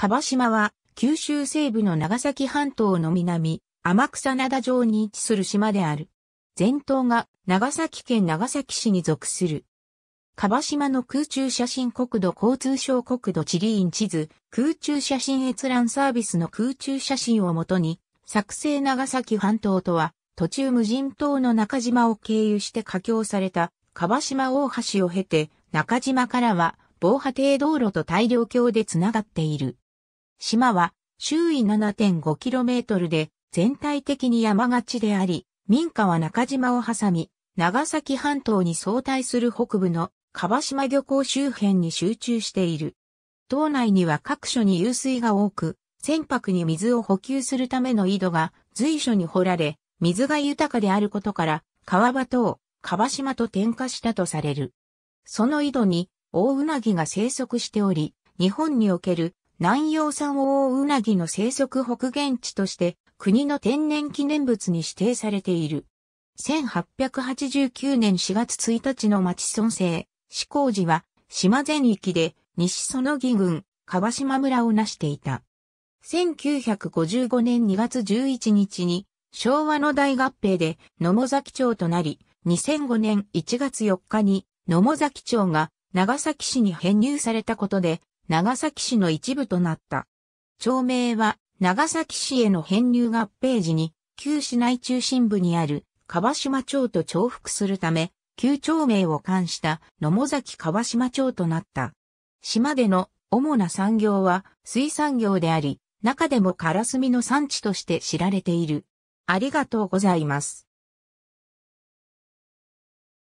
樺島は、九州西部の長崎半島の南、天草灘上に位置する島である。全島が長崎県長崎市に属する。樺島の空中写真国土交通省国土地理院地図、空中写真閲覧サービスの空中写真をもとに、作成長崎半島とは、途中無人島の中島を経由して架橋された、樺島大橋を経て、中島からは、防波堤道路と大量橋でつながっている。島は周囲 7.5km で全体的に山勝ちであり、民家は中島を挟み、長崎半島に相対する北部の川島漁港周辺に集中している。島内には各所に湧水が多く、船舶に水を補給するための井戸が随所に掘られ、水が豊かであることから、川場島、川島と転化したとされる。その井戸に、大うなぎが生息しており、日本における南洋産大うなぎの生息北限地として国の天然記念物に指定されている。1889年4月1日の町村制、志光寺は島全域で西園木郡川島村を成していた。1955年2月11日に昭和の大合併で野茂崎町となり、2005年1月4日に野茂崎町が長崎市に編入されたことで長崎市の一部となった。町名は、長崎市への編入合併時に、旧市内中心部にある、川島町と重複するため、旧町名を冠した野茂崎川島町となった。島での主な産業は水産業であり、中でもカラスミの産地として知られている。ありがとうございます。